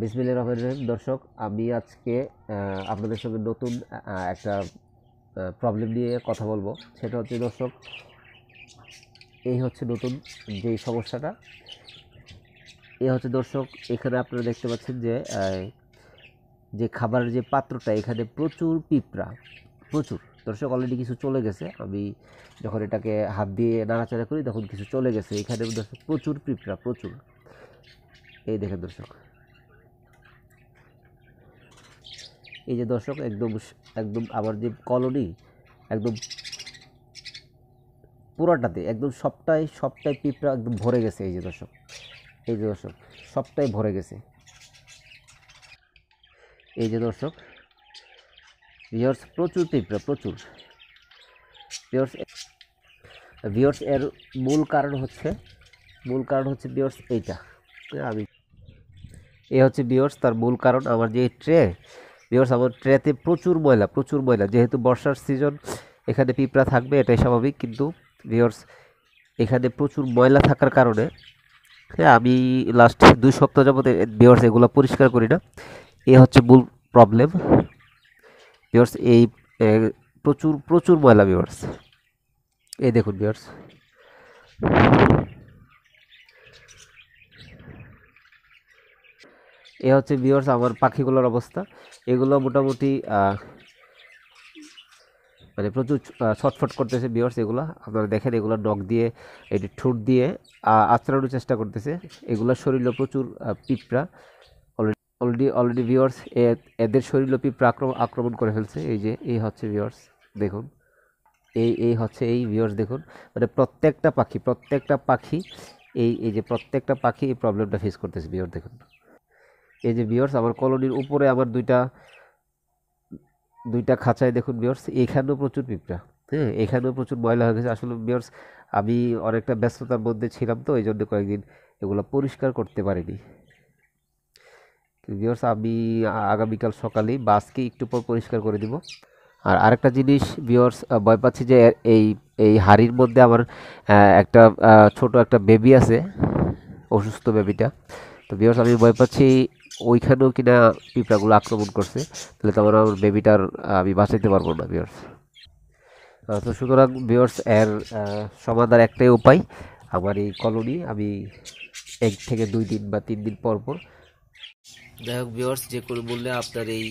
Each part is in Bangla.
বিসমিল্লা রহমান রহিম দর্শক আমি আজকে আপনাদের সঙ্গে নতুন একটা প্রবলেম নিয়ে কথা বলবো সেটা হচ্ছে দর্শক এই হচ্ছে নতুন যেই সমস্যাটা এ হচ্ছে দর্শক এখানে আপনারা দেখতে পাচ্ছেন যে যে খাবারের যে পাত্রটা এখানে প্রচুর পিঁপড়া প্রচুর দর্শক অলরেডি কিছু চলে গেছে আমি যখন এটাকে হাত দিয়ে নাড়াচাড়া করি তখন কিছু চলে গেছে এখানে দর্শক প্রচুর পিঁপড়া প্রচুর এই দেখেন দর্শক এই যে দর্শক একদম একদম আমার যে কলোনি একদম পুরোটাতে একদম সবটাই সবটাই পিঁপড়া একদম ভরে গেছে এই যে দর্শক এই যে দর্শক সবটাই ভরে গেছে এই যে দর্শক ভিওর্স প্রচুর পিঁপড়া প্রচুর ভিওর্স ভিওর্স এর মূল কারণ হচ্ছে মূল কারণ হচ্ছে ভিওর্স এইটা আমি এ হচ্ছে ভিওর্স তার মূল কারণ আমার যে ট্রে ভিওর্স আমার ট্রেতে প্রচুর ময়লা প্রচুর ময়লা যেহেতু বর্ষার সিজন এখানে পিঁপড়া থাকবে এটাই স্বাভাবিক কিন্তু ভিওর্স এখানে প্রচুর ময়লা থাকার কারণে হ্যাঁ আমি লাস্ট দুই সপ্তাহ যাবত ভিওর্স এগুলো পরিষ্কার করি না এ হচ্ছে মূল প্রবলেম ভিওর্স এই প্রচুর প্রচুর ময়লা ভিওর্স এই দেখুন ভিওর্স এ হচ্ছে ভিওর্স আমার পাখিগুলোর অবস্থা এগুলো মোটামুটি মানে প্রচুর ছটফট করতেছে ভিওর্স এগুলো আপনারা দেখেন এগুলো ডগ দিয়ে এটি ঠোঁট দিয়ে আচরানোর চেষ্টা করতেছে এগুলো শরীরে প্রচুর পিঁপড়া অলরেডি অলরেডি ভিওর্স এদের শরীরে পিঁপড়া আক্রমণ আক্রমণ করে ফেলছে এই যে এই হচ্ছে ভিওর্স দেখুন এই এই হচ্ছে এই ভিওর্স দেখুন মানে প্রত্যেকটা পাখি প্রত্যেকটা পাখি এই এই যে প্রত্যেকটা পাখি এই প্রবলেমটা ফেস করতেছে ভিওর দেখুন এই যে ভিওর্স আমার কলোনির উপরে আমার দুইটা দুইটা খাঁচায় দেখুন ভিওর্স এখানেও প্রচুর পিঁপড়া হ্যাঁ এখানেও প্রচুর ময়লা হয়ে গেছে আসলে ভিওর্স আমি অনেকটা ব্যস্ততার মধ্যে ছিলাম তো এই জন্য কয়েকদিন এগুলো পরিষ্কার করতে পারিনি ভিওর্স আমি আগামীকাল সকালেই বাসকে একটু পর পরিষ্কার করে দিব আর আরেকটা জিনিস বিয়র্স ভয় পাচ্ছি যে এই এই হাড়ির মধ্যে আমার একটা ছোট একটা বেবি আছে অসুস্থ বেবিটা তো ভিওর্স আমি ভয় পাচ্ছি ওইখানেও কিনা পিঁপড়াগুলো আক্রমণ করছে তাহলে তো আমার বেবিটার আমি বাঁচাইতে পারবো না বিয়ার্স তো সুতরাং বিয়ার্স এর সমাধান একটাই উপায় আমার এই কলোনি আমি এক থেকে দুই দিন বা তিন দিন পর পর যাই হোক বিয়ার্স যে করে বললে আপনার এই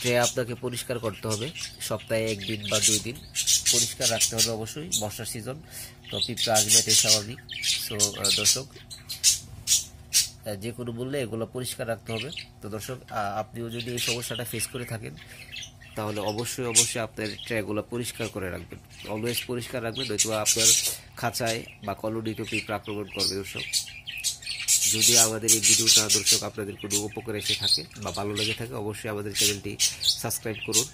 ট্রে আপনাকে পরিষ্কার করতে হবে সপ্তাহে একদিন বা দুই দিন পরিষ্কার রাখতে হবে অবশ্যই বর্ষার সিজন তো পিঁপড়া আসবে এটাই স্বাভাবিক সো দর্শক যে কোনো মূল্যে এগুলো পরিষ্কার রাখতে হবে তো দর্শক আপনিও যদি এই সমস্যাটা ফেস করে থাকেন তাহলে অবশ্যই অবশ্যই আপনার ট্রেগুলো পরিষ্কার করে রাখবেন অলওয়েজ পরিষ্কার রাখবেন নয়তো আপনার খাঁচায় বা কলোনি পিঁপড়া আক্রমণ করবে দর্শক যদি আমাদের এই ভিডিওটা দর্শক আপনাদের কোনো উপকার এসে থাকে বা ভালো লেগে থাকে অবশ্যই আমাদের চ্যানেলটি সাবস্ক্রাইব করুন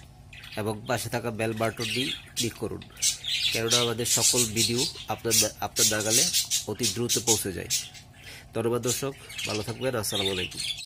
এবং পাশে থাকা বেল বাটনটি ক্লিক করুন কেননা আমাদের সকল ভিডিও আপনার আপনার নাগালে অতি দ্রুত পৌঁছে যায় ধন্যবাদ দর্শক ভালো থাকবেন আসসালামু আলাইকুম